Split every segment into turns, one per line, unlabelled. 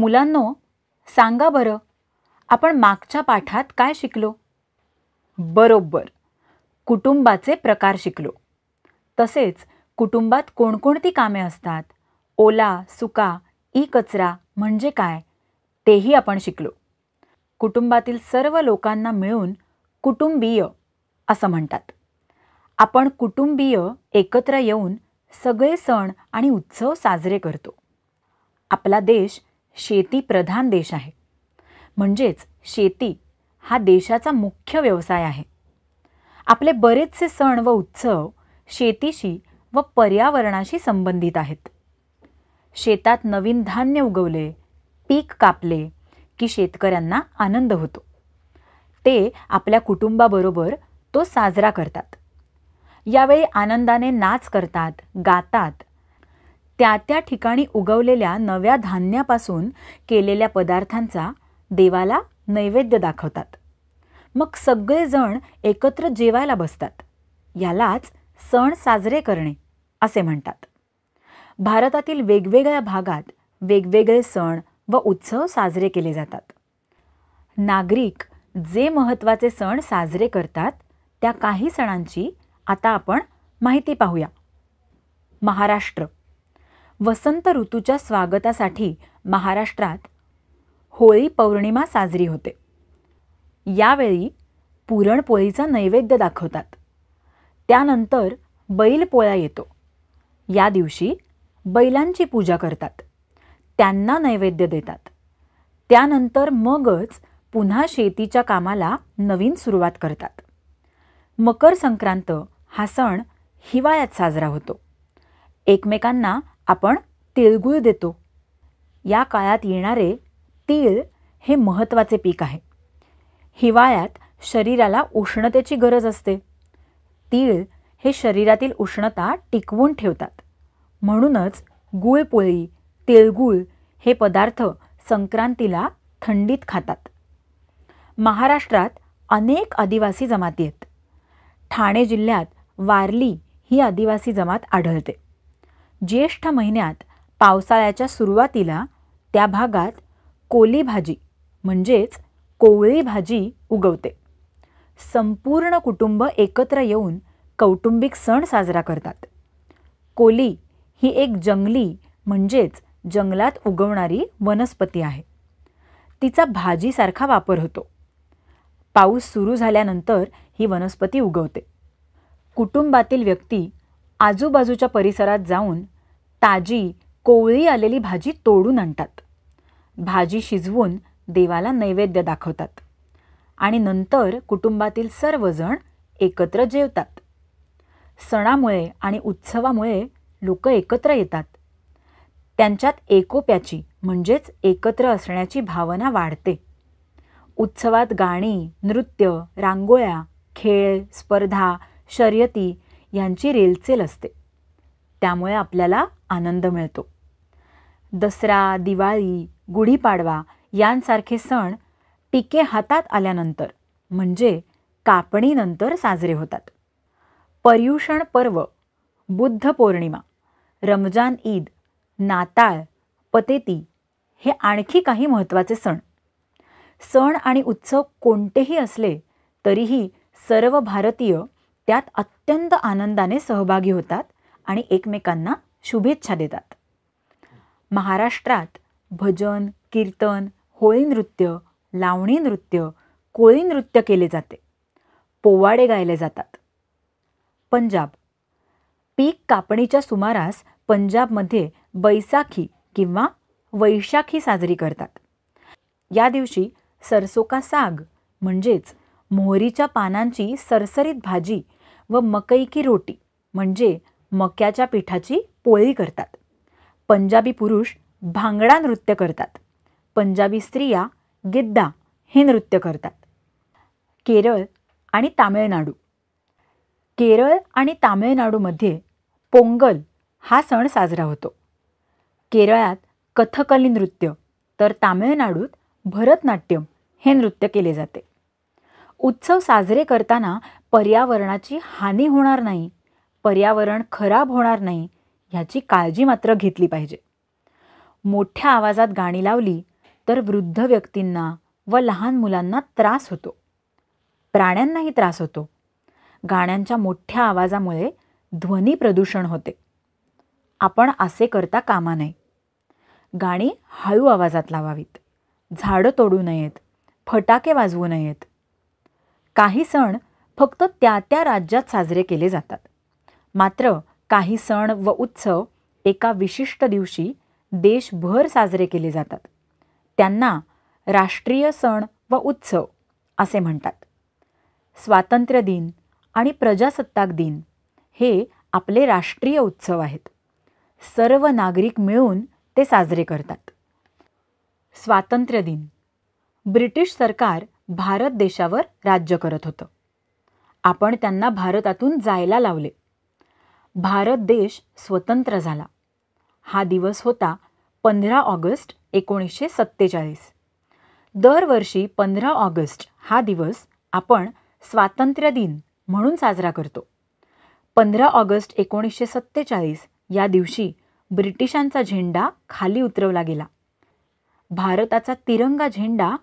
मुलांनो सांगा बरं आपण मागच्या पाठात काय शिकलो बरोबर कुटुंबाचे प्रकार शिकलो तसेच कुटुंबात कोणकोणती कामे असतात ओला सुका ई कचरा म्हणजे काय तेही आपण शिकलो कुटुंबातील सर्व लोकांना मिळून कुटुंबीय असं म्हणतात आपण कुटुंबीय एकत्र येऊन सगळे सण आणि उत्सव साजरे करतो आपला देश शेती प्रधान देश आहे म्हणजेच शेती हा देशाचा मुख्य व्यवसाय आहे आपले बरेचसे सण व उत्सव शेतीशी व पर्यावरणाशी संबंधित आहेत शेतात नवीन धान्य उगवले पीक कापले की शेतकऱ्यांना आनंद होतो ते आपल्या कुटुंबाबरोबर तो साजरा करतात यावेळी आनंदाने नाच करतात गातात त्या त्या ठिकाणी उगवलेल्या नव्या धान्यापासून केलेल्या पदार्थांचा देवाला नैवेद्य दाखवतात मग सगळेजण एकत्र जेवायला बसतात यालाच सण साजरे करणे असे म्हणतात भारतातील वेगवेगळ्या भागात वेगवेगळे सण व उत्सव साजरे केले जातात नागरिक जे महत्त्वाचे सण साजरे करतात त्या काही सणांची आता आपण माहिती पाहूया महाराष्ट्र वसंत ऋतूच्या स्वागतासाठी महाराष्ट्रात होळी पौर्णिमा साजरी होते यावेळी पुरणपोळीचा नैवेद्य दाखवतात त्यानंतर बैलपोळा येतो या दिवशी बैलांची पूजा करतात त्यांना नैवेद्य देतात त्यानंतर मगच पुन्हा शेतीच्या कामाला नवीन सुरुवात करतात मकर संक्रांत हा सण हिवाळ्यात साजरा होतो एकमेकांना आपण तिळगुळ देतो या काळात येणारे तीळ हे महत्त्वाचे पीक आहे हिवाळ्यात शरीराला उष्णतेची गरज असते तीळ हे शरीरातील उष्णता टिकवून ठेवतात म्हणूनच गुळपोळी तिळगुळ हे पदार्थ संक्रांतीला थंडीत खातात महाराष्ट्रात अनेक आदिवासी जमाती आहेत ठाणे जिल्ह्यात वारली ही आदिवासी जमात आढळते ज्येष्ठ महिन्यात पावसाळ्याच्या सुरुवातीला त्या भागात कोली भाजी म्हणजेच कोवळी भाजी उगवते संपूर्ण कुटुंब एकत्र येऊन कौटुंबिक सण साजरा करतात कोली ही एक जंगली म्हणजेच जंगलात उगवणारी वनस्पती आहे तिचा भाजीसारखा वापर होतो पाऊस सुरू झाल्यानंतर ही वनस्पती उगवते कुटुंबातील व्यक्ती आजूबाजूच्या परिसरात जाऊन ताजी कोवळी आलेली भाजी तोडून आणतात भाजी शिजवून देवाला नैवेद्य दाखवतात आणि नंतर कुटुंबातील सर्वजण एकत्र जेवतात सणामुळे आणि उत्सवामुळे लोक एकत्र येतात त्यांच्यात एकोप्याची म्हणजेच एकत्र असण्याची भावना वाढते उत्सवात गाणी नृत्य रांगोळ्या खेळ स्पर्धा शर्यती यांची रेलचेल असते त्यामुळे आपल्याला आनंद मिळतो दसरा दिवाळी गुढीपाडवा यांसारखे सण टिके हातात आल्यानंतर म्हणजे कापणीनंतर साजरे होतात पर्युषण पर्व बुद्ध पौर्णिमा रमजान ईद नाताळ पतेती हे आणखी काही महत्त्वाचे सण सण आणि उत्सव कोणतेही असले तरीही सर्व भारतीय त्यात अत्यंत आनंदाने सहभागी होतात आणि एकमेकांना शुभेच्छा देतात महाराष्ट्रात भजन कीर्तन होळी नृत्य लावणी नृत्य कोळी नृत्य केले जाते पोवाडे गायले जातात पंजाब पीक कापणीच्या सुमारास पंजाबमध्ये बैसाखी किंवा वैशाखी साजरी करतात या दिवशी सरसोका साग म्हणजेच मोहरीच्या पानांची सरसरीत भाजी व मकई की रोटी म्हणजे मक्याच्या पिठाची पोळी करतात पंजाबी पुरुष भांगडा नृत्य करतात पंजाबी स्त्रिया गिद्दा हे नृत्य करतात केरळ आणि तामिळनाडू केरळ आणि तामिळनाडूमध्ये पोंगल हा सण साजरा होतो केरळात कथकली नृत्य तर तामिळनाडूत भरतनाट्यम हे नृत्य केले जाते उत्सव साजरे करताना पर्यावरणाची हानी होणार नाही पर्यावरण खराब होणार नाही ह्याची काळजी मात्र घेतली पाहिजे मोठ्या आवाजात गाणी लावली तर वृद्ध व्यक्तींना व लहान मुलांना त्रास होतो प्राण्यांनाही त्रास होतो गाण्यांच्या मोठ्या आवाजामुळे ध्वनी प्रदूषण होते आपण असे करता कामा नये गाणी हळू आवाजात लावावीत झाडं तोडू नयेत फटाके वाजवू नयेत काही सण फक्त त्या त्या राज्यात साजरे केले जातात मात्र काही सण व उत्सव एका विशिष्ट दिवशी देशभर साजरे केले जातात त्यांना राष्ट्रीय सण व उत्सव असे म्हणतात स्वातंत्र्य दिन आणि प्रजासत्ताक दिन हे आपले राष्ट्रीय उत्सव आहेत सर्व नागरिक मिळून ते साजरे करतात स्वातंत्र्य दिन ब्रिटिश सरकार भारत देशावर राज्य करत होतं आपण त्यांना भारतातून जायला लावले भारत देश स्वतंत्र झाला हा दिवस होता पंधरा ऑगस्ट एकोणीसशे सत्तेचाळीस दरवर्षी पंधरा ऑगस्ट हा दिवस आपण स्वातंत्र्य दिन म्हणून साजरा करतो पंधरा ऑगस्ट एकोणीसशे सत्तेचाळीस या दिवशी ब्रिटिशांचा झेंडा खाली उतरवला गेला भारताचा तिरंगा झेंडा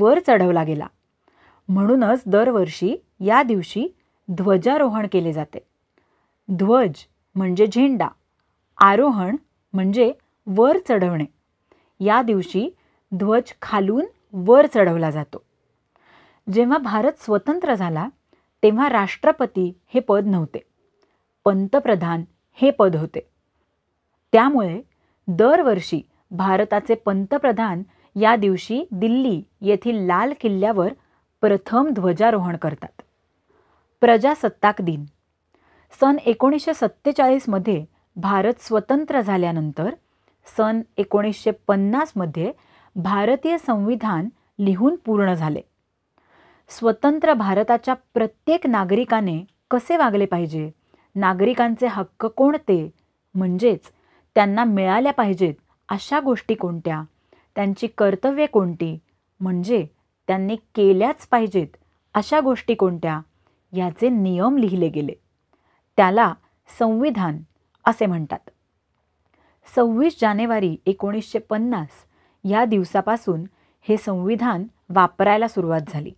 वर चढवला गेला म्हणूनच दरवर्षी या दिवशी ध्वजारोहण केले जाते ध्वज म्हणजे झेंडा आरोहण म्हणजे वर चढवणे या दिवशी ध्वज खालून वर चढवला जातो जेव्हा भारत स्वतंत्र झाला तेव्हा राष्ट्रपती हे पद नव्हते पंतप्रधान हे पद होते त्यामुळे दरवर्षी भारताचे पंतप्रधान या दिवशी दिल्ली येथील लाल किल्ल्यावर प्रथम ध्वजारोहण करतात प्रजासत्ताक दिन सन एकोणीसशे सत्तेचाळीसमध्ये भारत स्वतंत्र झाल्यानंतर सन एकोणीसशे पन्नासमध्ये भारतीय संविधान लिहून पूर्ण झाले स्वतंत्र भारताच्या प्रत्येक नागरिकाने कसे वागले पाहिजे नागरिकांचे हक्क कोणते म्हणजेच त्यांना मिळाल्या पाहिजेत अशा गोष्टी कोणत्या त्यांची कर्तव्ये कोणती म्हणजे त्यांनी केल्याच पाहिजेत अशा गोष्टी कोणत्या याचे नियम लिहिले गेले त्याला संविधान असे म्हणतात सव्वीस जानेवारी एकोणीसशे पन्नास या दिवसापासून हे संविधान वापरायला सुरुवात झाली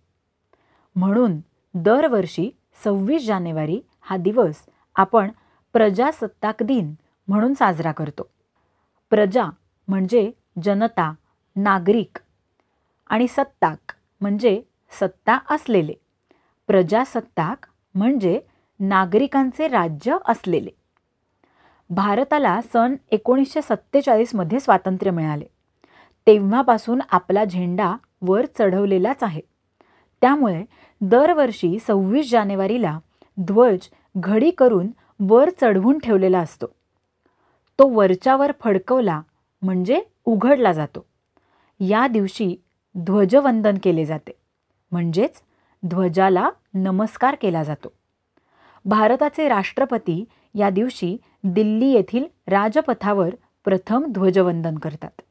म्हणून दरवर्षी सव्वीस जानेवारी हा दिवस आपण प्रजासत्ताक दिन म्हणून साजरा करतो प्रजा म्हणजे जनता नागरिक आणि सत्ताक म्हणजे सत्ता असलेले प्रजासत्ताक म्हणजे नागरिकांचे राज्य असलेले भारताला सन एकोणीसशे सत्तेचाळीसमध्ये स्वातंत्र्य मिळाले तेव्हापासून आपला झेंडा वर चढवलेलाच आहे त्यामुळे दरवर्षी सव्वीस जानेवारीला ध्वज घडी करून वर चढवून ठेवलेला असतो तो वरच्यावर फडकवला म्हणजे उघडला जातो या दिवशी ध्वजवंदन केले जाते म्हणजेच ध्वजाला नमस्कार केला जातो भारताचे राष्ट्रपती या दिवशी दिल्ली येथील राजपथावर प्रथम ध्वजवंदन करतात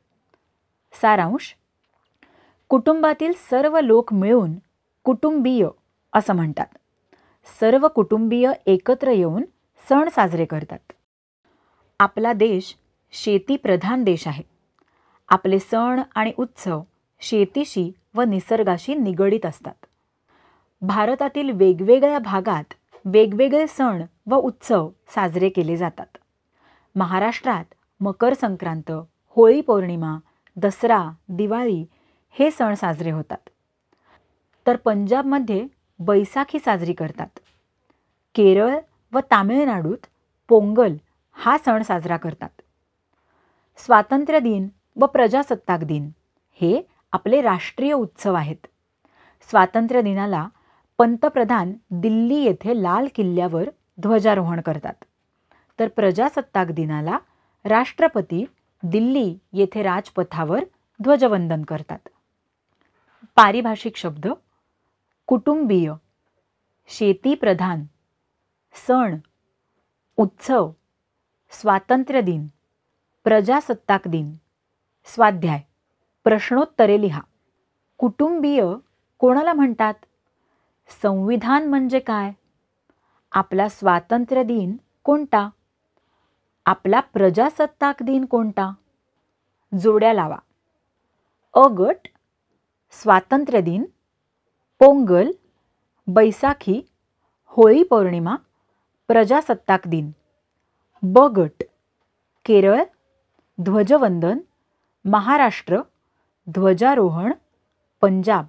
सारांश कुटुंबातील सर्व लोक मिळून कुटुंबीय असं म्हणतात सर्व कुटुंबीय एकत्र येऊन सण साजरे करतात आपला देश शेतीप्रधान देश आहे आपले सण आणि उत्सव शेतीशी व निसर्गाशी निगडीत असतात भारतातील वेगवेगळ्या भागात वेगवेगळे सण व उत्सव साजरे केले जातात महाराष्ट्रात मकर संक्रांत होळी पौर्णिमा दसरा दिवाळी हे सण साजरे होतात तर पंजाबमध्ये बैसाखी साजरी करतात केरळ व तामिळनाडूत पोंगल हा सण साजरा करतात स्वातंत्र्य दिन व प्रजासत्ताक दिन हे आपले राष्ट्रीय उत्सव आहेत स्वातंत्र्य दिनाला पंतप्रधान दिल्ली येथे लाल किल्ल्यावर ध्वजारोहण करतात तर प्रजासत्ताक दिनाला राष्ट्रपती दिल्ली येथे राजपथावर ध्वजवंदन करतात पारिभाषिक शब्द कुटुंबीय शेतीप्रधान सण उत्सव स्वातंत्र्य दिन प्रजासत्ताक दिन स्वाध्याय प्रश्नोत्तरे लिहा कुटुंबीय कोणाला म्हणतात संविधान म्हणजे काय आपला स्वातंत्र्य दिन कोणता आपला प्रजासत्ताक दिन कोणता जोड्या लावा अ गट स्वातंत्र्य दिन पोंगल बैसाखी होळी पौर्णिमा प्रजासत्ताक दिन ब गट केरळ ध्वजवंदन महाराष्ट्र ध्वजारोहण पंजाब